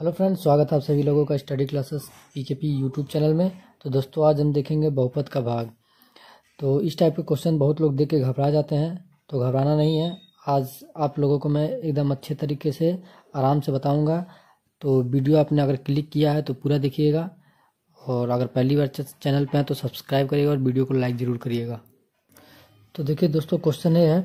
hello friends स्वागत है आप सभी लोगों का study classes P K P YouTube channel में तो दोस्तों आज हम देखेंगे बहुपत का भाग तो इस टाइप के क्वेश्चन बहुत लोग देख के घबरा जाते हैं तो घबराना नहीं है आज आप लोगों को मैं एकदम अच्छे तरीके से आराम से बताऊंगा तो वीडियो आपने अगर क्लिक किया है तो पूरा देखिएगा और अगर पहली बार चैनल पर हैं तो सब्सक्राइब करिएगा और वीडियो को लाइक ज़रूर करिएगा तो देखिए दोस्तों क्वेश्चन ये है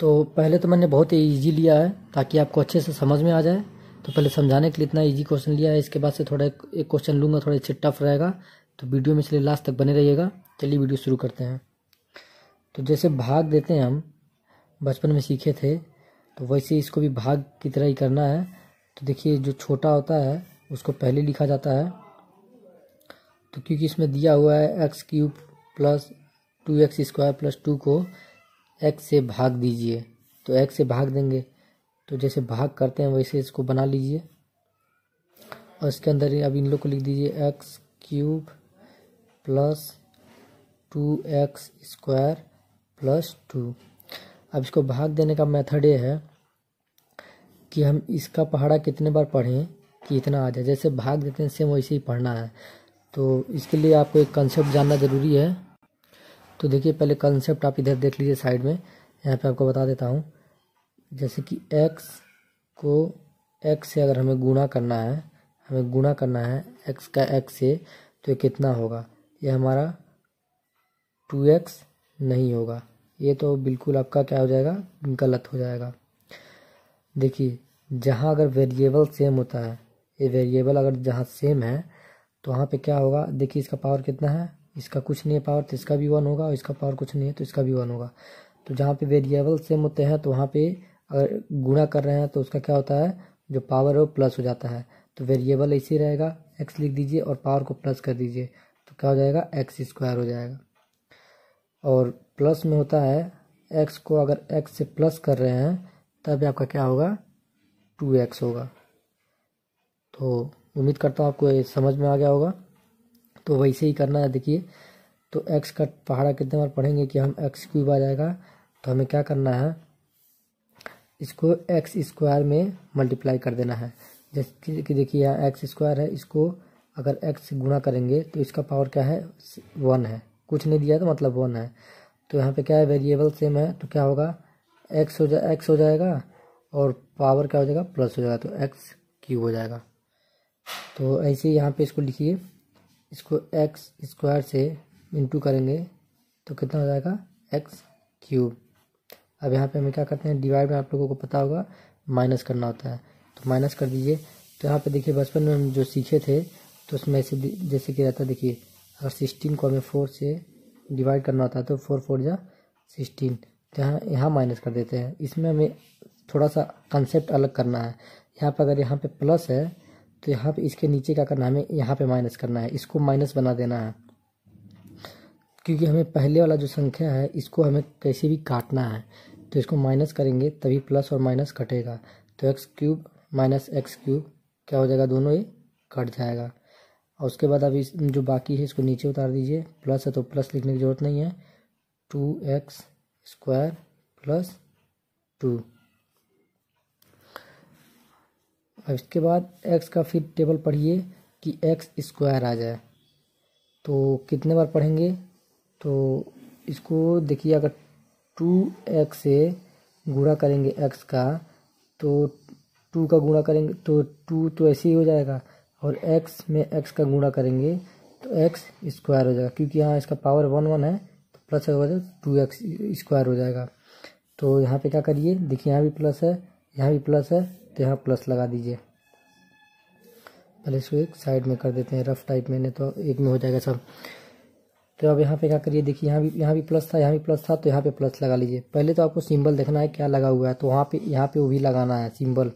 तो पहले तो मैंने बहुत ही ईजी लिया है ताकि आपको अच्छे से समझ में आ जाए तो पहले समझाने के लिए इतना इजी क्वेश्चन लिया है इसके बाद से थोड़ा एक क्वेश्चन लूँगा थोड़ा इससे टफ रहेगा तो वीडियो में इसलिए लास्ट तक बने रहिएगा चलिए वीडियो शुरू करते हैं तो जैसे भाग देते हैं हम बचपन में सीखे थे तो वैसे इसको भी भाग की तरह ही करना है तो देखिए जो छोटा होता है उसको पहले लिखा जाता है तो क्योंकि इसमें दिया हुआ है x cube plus two x square plus two को एक्स से भाग दीजिए तो एक्स से भाग देंगे तो जैसे भाग करते हैं वैसे इसको बना लीजिए और इसके अंदर अब इन लोग को लिख दीजिए x cube plus two x square plus two अब इसको भाग देने का मेथड ये है कि हम इसका पहाड़ा कितने बार पढ़ें कि इतना आ जाए जैसे भाग देते हैं सेम वैसे ही पढ़ना है तो इसके लिए आपको एक कंसेप्ट जानना ज़रूरी है तो देखिए पहले कंसेप्ट आप इधर देख लीजिए साइड में यहाँ पे आपको बता देता हूँ जैसे कि एक्स को एक्स से अगर हमें गुणा करना है हमें गुणा करना है एक्स का एक्स से तो ये कितना होगा ये हमारा टू एक्स नहीं होगा ये तो बिल्कुल आपका क्या हो जाएगा गलत हो जाएगा देखिए जहाँ अगर वेरिएबल सेम होता है ये वेरिएबल अगर जहाँ सेम है तो वहाँ पे क्या होगा देखिए इसका पावर कितना है इसका कुछ नहीं है पावर तो इसका भी वन होगा और इसका पावर कुछ नहीं है तो इसका भी वन होगा तो जहाँ पे वेरिएबल सेम होते हैं तो वहाँ पे अगर गुणा कर रहे हैं तो उसका क्या होता है जो पावर है वो प्लस हो जाता है तो वेरिएबल ऐसे रहेगा एक्स लिख दीजिए और पावर को प्लस कर दीजिए तो क्या हो जाएगा एक्स स्क्वायर हो जाएगा और प्लस में होता है एक्स को अगर एक्स से प्लस कर रहे हैं तब आपका क्या होगा टू एक्स होगा तो उम्मीद करता हूँ आपको ये समझ में आ गया होगा तो वैसे ही करना है देखिए तो एक्स का पहाड़ा कितने बार पढ़ेंगे कि हम एक्स क्यूब आ जाएगा तो हमें क्या करना है इसको एक्स स्क्वायर में मल्टीप्लाई कर देना है जैसे कि देखिए यहाँ एक्स स्क्वायर है इसको अगर एक्स गुणा करेंगे तो इसका पावर क्या है वन है कुछ नहीं दिया तो मतलब वन है तो यहाँ पे क्या है वेरिएबल सेम है तो क्या होगा एक्स हो जाए एक्स हो जाएगा और पावर क्या हो जाएगा प्लस हो जाएगा तो एक्स क्यूब हो जाएगा तो ऐसे यहाँ पे इसको लिखिए इसको एक्स स्क्वायर से इंटू करेंगे तो कितना हो जाएगा एक्स क्यूब अब यहाँ पे हमें क्या करते हैं डिवाइड में आप लोगों को पता होगा माइनस करना होता है तो माइनस कर दीजिए तो यहाँ पे देखिए बचपन में हम जो सीखे थे तो उसमें ऐसे जैसे कि रहता है देखिए अगर सिक्सटीन को हमें फोर से डिवाइड करना होता है तो फोर फोर या सिक्सटीन तो यहाँ यहाँ माइनस कर देते हैं इसमें हमें थोड़ा सा कंसेप्ट अलग करना है यहाँ पर अगर यहाँ पर प्लस है तो यहाँ पर इसके नीचे क्या करना है हमें यहाँ पर माइनस करना है इसको माइनस बना देना है क्योंकि हमें पहले वाला जो संख्या है इसको हमें कैसे भी काटना है तो इसको माइनस करेंगे तभी प्लस और माइनस कटेगा तो x cube minus x cube क्या हो जाएगा दोनों ये कट जाएगा और उसके बाद अभी जो बाकी है इसको नीचे उतार दीजिए प्लस है तो प्लस लिखने की ज़रूरत नहीं है two x square plus two अब इसके बाद एक्स का फिर टेबल पढ़िए कि एक्स स्क्वायर आ जाए तो कितने बार पढ़ेंगे तो इसको देखिए अगर टू एक्स से गुणा करेंगे एक्स का तो टू का गुणा करेंगे तो टू तो ऐसे ही हो जाएगा और एक्स में एक्स का गुणा करेंगे तो एक्स स्क्वायर हो जाएगा क्योंकि यहाँ इसका पावर वन वन है तो प्लस हो वजह टू एक्स स्क्वायर हो जाएगा तो यहाँ पे क्या करिए देखिए यहाँ भी प्लस है यहाँ भी प्लस है तो यहाँ प्लस लगा दीजिए पहले इसको एक साइड में कर देते हैं रफ टाइप में नहीं तो एक में हो जाएगा सब तो अब यहाँ पे क्या करिए देखिए यहाँ भी यहाँ भी प्लस था यहाँ भी प्लस था तो यहाँ पे प्लस लगा लीजिए पहले तो आपको सिंबल देखना है क्या लगा हुआ है तो वहाँ पे यहाँ पे वो भी लगाना है सिंबल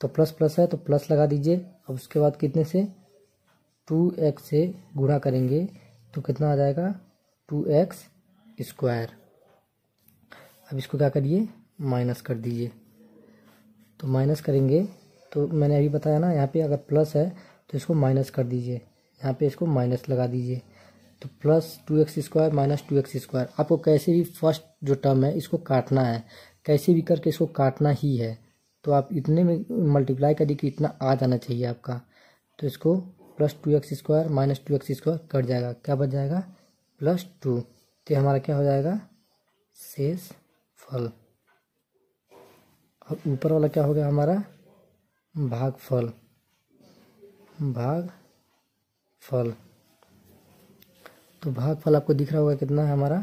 तो प्लस प्लस है तो प्लस लगा दीजिए अब उसके बाद कितने से टू एक्स से गुणा करेंगे तो कितना आ जाएगा टू एक्स स्क्वायर अब इसको क्या करिए माइनस कर दीजिए तो माइनस करेंगे तो मैंने अभी बताया ना यहाँ पर अगर प्लस है तो इसको माइनस कर दीजिए यहाँ पर इसको माइनस लगा दीजिए तो plus two x square minus two x square आपको कैसे भी फर्स्ट जो टर्म है इसको काटना है कैसे भी करके इसको काटना ही है तो आप इतने में मल्टीप्लाई कर कि इतना आ जाना चाहिए आपका तो इसको plus two x square minus two x square cut जाएगा क्या बच जाएगा प्लस टू तो हमारा क्या हो जाएगा शेष फल और ऊपर वाला क्या हो गया हमारा भाग फल भाग फल तो भागफल आपको दिख रहा होगा कितना है हमारा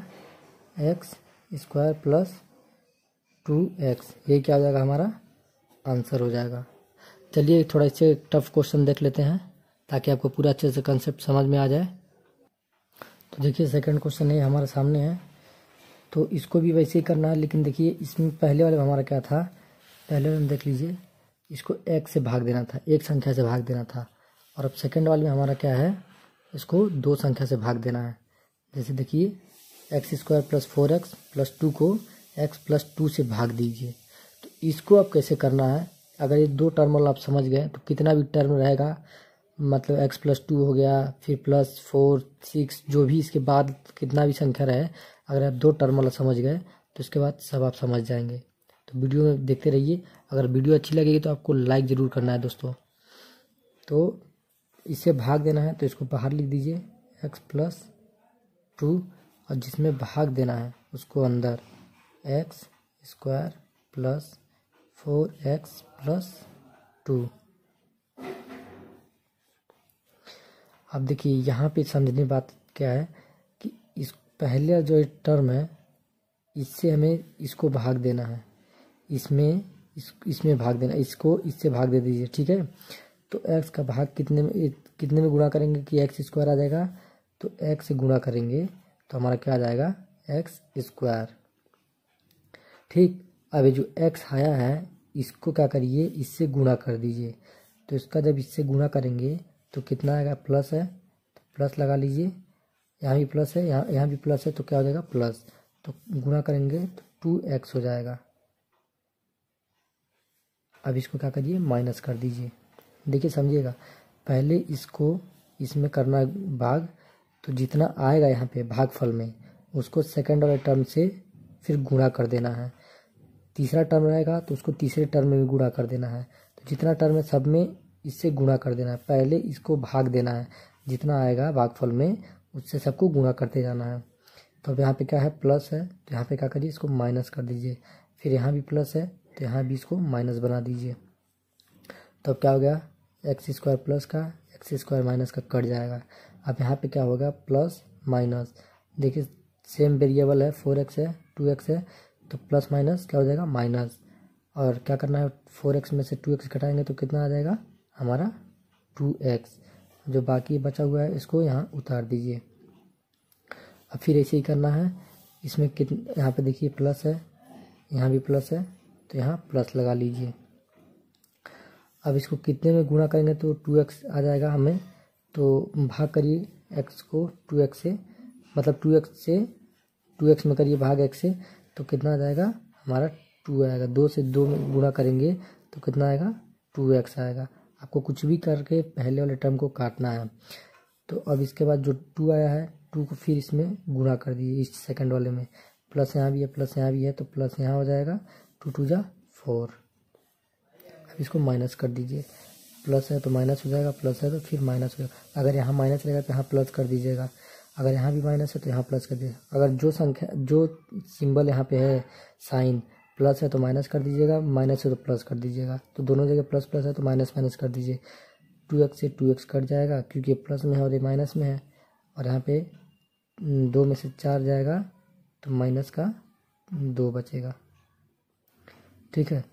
x square plus two x ये क्या हो जाएगा हमारा आंसर हो जाएगा चलिए थोड़ा इससे टफ क्वेश्चन देख लेते हैं ताकि आपको पूरा अच्छे से कंसेप्ट समझ में आ जाए तो देखिए सेकंड क्वेश्चन ये हमारे सामने है तो इसको भी वैसे ही करना है लेकिन देखिए इसमें पहले वाले में हमारा क्या था पहले वाले देख लीजिए इसको एक से भाग देना था एक संख्या से भाग देना था और अब सेकंड वाले में हमारा क्या है इसको दो संख्या से भाग देना है जैसे देखिए x square plus four x plus two को एक्स प्लस टू से भाग दीजिए तो इसको आप कैसे करना है अगर ये दो टर्म आप समझ गए तो कितना भी टर्म रहेगा मतलब एक्स प्लस टू हो गया फिर प्लस फोर सिक्स जो भी इसके बाद कितना भी संख्या रहे अगर आप दो टर्म समझ गए तो इसके बाद सब आप समझ जाएंगे तो वीडियो में देखते रहिए अगर वीडियो अच्छी लगेगी तो आपको लाइक ज़रूर करना है दोस्तों तो इससे भाग देना है तो इसको बाहर लिख दीजिए एक्स प्लस टू और जिसमें भाग देना है उसको अंदर x square plus four x plus two अब देखिए यहाँ पे समझने बात क्या है कि इस पहला जो टर्म है इससे हमें इसको भाग देना है इसमें इस इसमें भाग देना इसको इससे भाग दे दीजिए ठीक है तो एक्स का भाग कितने में कितने में गुणा करेंगे कि एक्स स्क्वायर आ जाएगा तो एक्स से गुणा करेंगे तो हमारा क्या आ जाएगा एक्स स्क्वायर ठीक अब ये जो एक्स आया है इसको क्या करिए इससे गुणा कर दीजिए तो इसका जब इससे गुणा करेंगे तो कितना आएगा प्लस है तो प्लस लगा लीजिए यहाँ भी प्लस है यहाँ यहाँ भी प्लस है तो क्या हो जाएगा प्लस तो गुणा करेंगे तो टू एक्स हो जाएगा अब इसको क्या करिए माइनस कर दीजिए देखिए समझिएगा पहले इसको इसमें करना भाग तो जितना आएगा यहाँ पे भागफल में उसको सेकेंड वाले टर्म से फिर गुणा कर देना है तीसरा टर्म रहेगा तो उसको तीसरे टर्म में भी गुणा कर देना है तो जितना टर्म है सब में इससे गुणा कर देना है पहले इसको भाग देना है जितना आएगा भागफल में उससे सबको गुणा करते जाना है तो अब यहाँ पे क्या है प्लस है तो यहाँ पे क्या करिए इसको माइनस कर दीजिए फिर यहाँ भी प्लस है तो यहाँ भी इसको माइनस बना दीजिए तो अब क्या हो गया एक्स स्क्वायर प्लस का एक्स स्क्वायर माइनस का कट जाएगा अब यहाँ पे क्या होगा प्लस माइनस देखिए सेम वेरिएबल है फोर एक्स है टू एक्स है तो प्लस माइनस क्या हो जाएगा माइनस और क्या करना है फोर एक्स में से टू एक्स घटाएंगे तो कितना आ जाएगा हमारा टू एक्स जो बाकी बचा हुआ है इसको यहाँ उतार दीजिए अब फिर ऐसे ही करना है इसमें कितने यहाँ पर देखिए प्लस है यहाँ भी प्लस है तो यहाँ प्लस लगा लीजिए अब इसको कितने में गुणा करेंगे तो टू एक्स आ जाएगा हमें तो भाग करिए एक्स को टू एक्स से मतलब टू एक्स से टू एक्स में करिए भाग एक्स से तो कितना आ जाएगा हमारा टू आएगा दो से दो में गुणा करेंगे तो कितना आएगा टू एक्स आएगा आपको कुछ भी करके पहले वाले टर्म को काटना है तो अब इसके बाद जो टू आया है टू को फिर इसमें गुणा कर दिए इस सेकेंड वाले में प्लस यहाँ भी है प्लस यहाँ भी है तो प्लस यहाँ हो जाएगा टू टू जा फोर अब इसको माइनस कर दीजिए प्लस है तो माइनस हो जाएगा प्लस है तो फिर माइनस हो जाएगा अगर यहाँ माइनस रहेगा तो यहाँ प्लस कर दीजिएगा अगर यहाँ भी माइनस है तो यहाँ प्लस कर दीजिएगा अगर जो संख्या जो सिंबल यहाँ पे है साइन प्लस है तो माइनस कर दीजिएगा माइनस है तो प्लस कर दीजिएगा तो दोनों जगह प्लस प्लस है तो माइनस माइनस कर दीजिए टू एक्स से टू एक्स कट जाएगा क्योंकि प्लस में है और ये माइनस में है और यहाँ पे हम्म, दो में से चार जाएगा तो माइनस का दो बचेगा ठीक है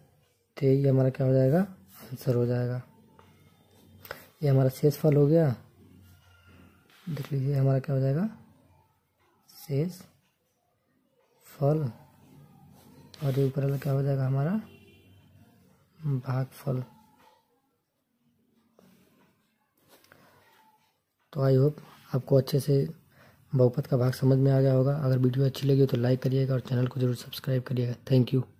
तो ये हमारा क्या हो जाएगा आंसर हो जाएगा ये हमारा शेष फल हो गया देख लीजिए हमारा क्या हो जाएगा शेष फल और ये ऊपर वाला क्या हो जाएगा हमारा भागफल तो आई होप आपको अच्छे से बहुपत का भाग समझ में आ गया होगा अगर वीडियो अच्छी लगी हो तो लाइक करिएगा और चैनल को जरूर सब्सक्राइब करिएगा थैंक यू